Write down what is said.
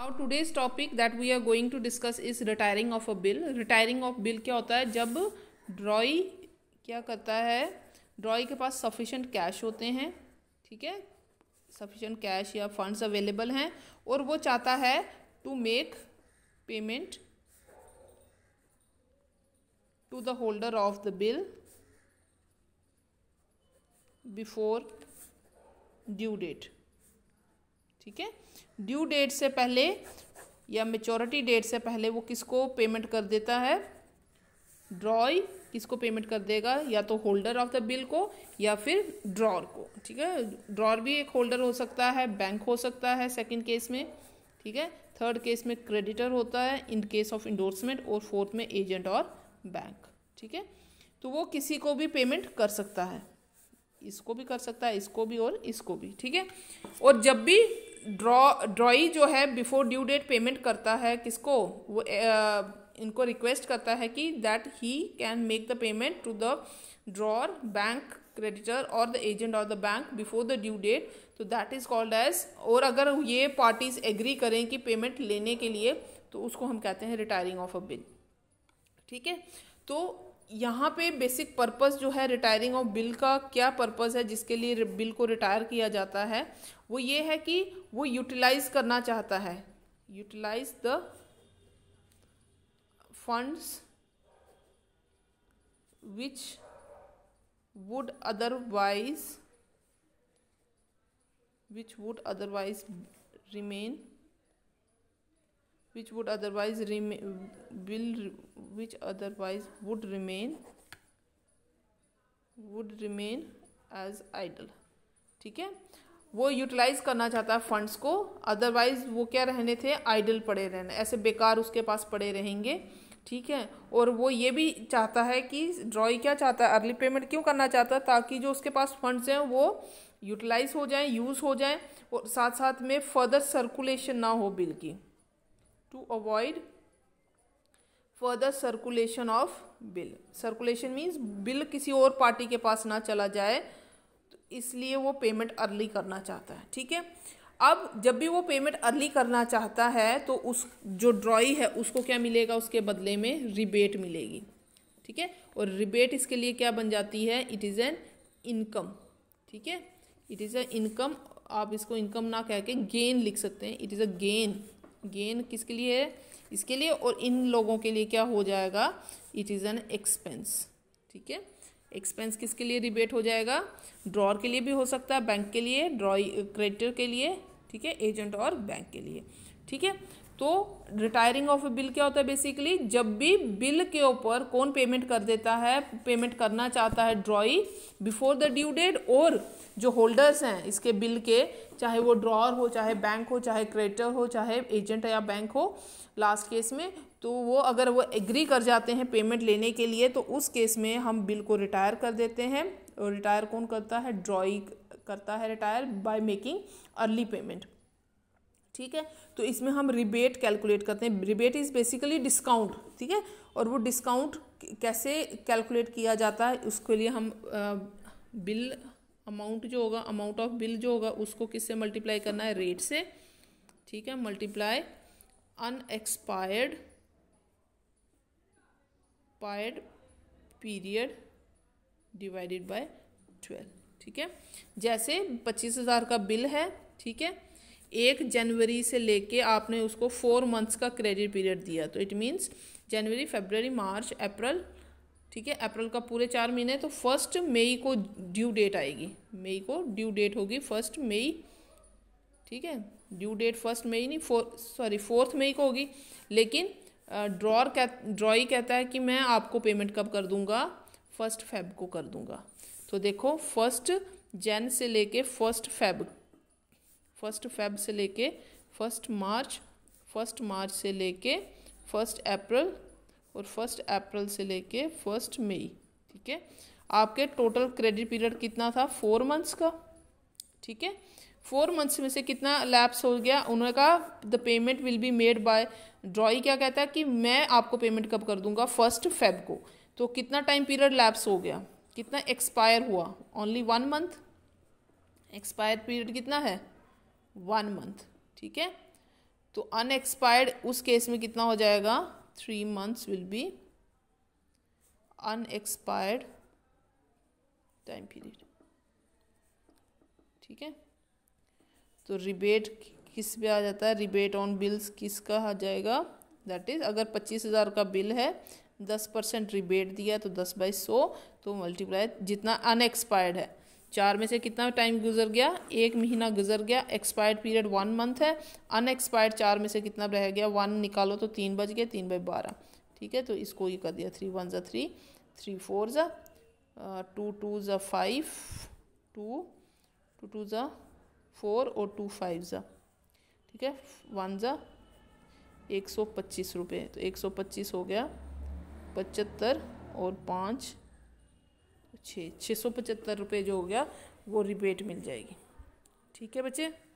now today's topic that we are going to discuss is retiring of a bill retiring of bill क्या होता है जब ड्रॉई क्या करता है ड्रॉई के पास सफिशेंट कैश होते हैं ठीक है सफिशेंट कैश या फंड्स अवेलेबल हैं और वो चाहता है to make payment to the holder of the bill before due date ठीक है ड्यू डेट से पहले या मेचोरिटी डेट से पहले वो किसको पेमेंट कर देता है ड्रॉय किसको पेमेंट कर देगा या तो होल्डर ऑफ द बिल को या फिर ड्रॉर को ठीक है ड्रॉर भी एक होल्डर हो सकता है बैंक हो सकता है सेकंड केस में ठीक है थर्ड केस में क्रेडिटर होता है इन केस ऑफ इंडोर्समेंट और फोर्थ में एजेंट और बैंक ठीक है तो वो किसी को भी पेमेंट कर सकता है इसको भी कर सकता है इसको भी और इसको भी ठीक है और जब भी ड्रॉ ड्रॉई जो है बिफोर ड्यू डेट पेमेंट करता है किसको वो आ, इनको रिक्वेस्ट करता है कि that he can make the payment to the drawer bank creditor और the agent of the bank before the due date तो दैट इज़ कॉल्ड एज और अगर ये पार्टीज एग्री करें कि पेमेंट लेने के लिए तो उसको हम कहते हैं रिटायरिंग ऑफ अ बिल ठीक है तो यहाँ पे बेसिक पर्पस जो है रिटायरिंग ऑफ बिल का क्या पर्पस है जिसके लिए बिल को रिटायर किया जाता है वो ये है कि वो यूटिलाइज करना चाहता है utilise the funds which would otherwise which would otherwise remain which would otherwise remain will which otherwise would remain would remain as idle ठीक है वो यूटिलाइज करना चाहता है फंड्स को अदरवाइज वो क्या रहने थे आइडल पड़े रहने ऐसे बेकार उसके पास पड़े रहेंगे ठीक है और वो ये भी चाहता है कि ड्रॉई क्या चाहता है अर्ली पेमेंट क्यों करना चाहता है ताकि जो उसके पास फंड्स हैं वो यूटिलाइज हो जाएं यूज़ हो जाएं और साथ साथ में फर्दर सर्कुलेशन ना हो बिल की to avoid further circulation of bill circulation means bill किसी और पार्टी के पास ना चला जाए तो इसलिए वो पेमेंट अर्ली करना चाहता है ठीक है अब जब भी वो पेमेंट अर्ली करना चाहता है तो उस जो ड्रॉई है उसको क्या मिलेगा उसके बदले में रिबेट मिलेगी ठीक है और रिबेट इसके लिए क्या बन जाती है इट इज़ एन इनकम ठीक है इट इज़ अ इनकम आप इसको इनकम ना कह के गेन लिख सकते हैं it is a gain gain किसके लिए है इसके लिए और इन लोगों के लिए क्या हो जाएगा इट इज़ एन एक्सपेंस ठीक है एक्सपेंस किसके लिए रिबेट हो जाएगा ड्रॉर के लिए भी हो सकता है बैंक के लिए ड्रॉ क्रेडिटर के लिए ठीक है एजेंट और बैंक के लिए ठीक है तो रिटायरिंग ऑफ बिल क्या होता है बेसिकली जब भी बिल के ऊपर कौन पेमेंट कर देता है पेमेंट करना चाहता है drawee before the due date और जो होल्डर्स हैं इसके बिल के चाहे वो ड्रॉर हो चाहे बैंक हो चाहे क्रेडिटर हो चाहे एजेंट या बैंक हो लास्ट केस में तो वो अगर वो एग्री कर जाते हैं पेमेंट लेने के लिए तो उस केस में हम बिल को रिटायर कर देते हैं और रिटायर कौन करता है ड्रॉइंग करता है retire by making early payment ठीक है तो इसमें हम रिबेट कैलकुलेट करते हैं रिबेट इज़ बेसिकली डिस्काउंट ठीक है और वो डिस्काउंट कैसे कैलकुलेट किया जाता है उसके लिए हम आ, बिल अमाउंट जो होगा अमाउंट ऑफ बिल जो होगा उसको किससे मल्टीप्लाई करना है रेट से ठीक है मल्टीप्लाई अनएक्सपायर्ड पायर्ड पीरियड डिवाइडेड बाय ट्वेल्व ठीक है जैसे पच्चीस हज़ार का बिल है ठीक है एक जनवरी से लेके आपने उसको फोर मंथ्स का क्रेडिट पीरियड दिया तो it means January February March April ठीक है अप्रैल का पूरे चार महीने तो फर्स्ट मई को ड्यू डेट आएगी मई को ड्यू डेट होगी फर्स्ट मई ठीक है ड्यू डेट फर्स्ट मई नहीं फोर सॉरी फोर्थ मई को होगी लेकिन ड्रॉर कह ड्रॉई कहता है कि मैं आपको पेमेंट कब कर दूंगा फर्स्ट फेब को कर दूंगा तो देखो फर्स्ट जैन से लेके फर्स्ट फेब फर्स्ट फेब से लेके फर्स्ट मार्च फर्स्ट मार्च से लेके फर्स्ट अप्रैल और फर्स्ट अप्रैल से लेके फर्स्ट मई ठीक है आपके टोटल क्रेडिट पीरियड कितना था फोर मंथ्स का ठीक है फोर मंथ्स में से कितना लैप्स हो गया उन्होंने कहा the payment will be made by drawee क्या कहता है कि मैं आपको पेमेंट कब कर दूंगा फर्स्ट फेब को तो कितना टाइम पीरियड लैप्स हो गया कितना एक्सपायर हुआ only one month expire period कितना है वन मंथ ठीक है तो अनएक्सपायर्ड उस केस में कितना हो जाएगा three months will be unexpired time period ठीक है तो रिबेट किस पे आ जाता है रिबेट ऑन बिल्स किसका आ जाएगा दैट इज़ अगर पच्चीस हज़ार का बिल है दस परसेंट रिबेट दिया तो दस बाई सौ तो मल्टीप्लाई जितना अनएक्सपायर्ड है चार में से कितना टाइम गुजर गया एक महीना गुजर गया एक्सपायर्ड पीरियड वन मंथ है अनएक्सपायर्ड चार में से कितना रह गया वन निकालो तो तीन बज गए तीन बाई बारह ठीक है तो इसको ये कर दिया थ्री वन ज़ा थ्री थ्री फोर ज़ा टू टू ज़ा फाइव टू टू टू ज़ा फोर और टू फाइव ज़ा ठीक है वन ज़ा एक सौ पच्चीस रुपये तो एक सौ पच्चीस हो गया पचहत्तर और पाँच छः छः सौ पचहत्तर रुपये जो हो गया वो रिबेट मिल जाएगी ठीक है बच्चे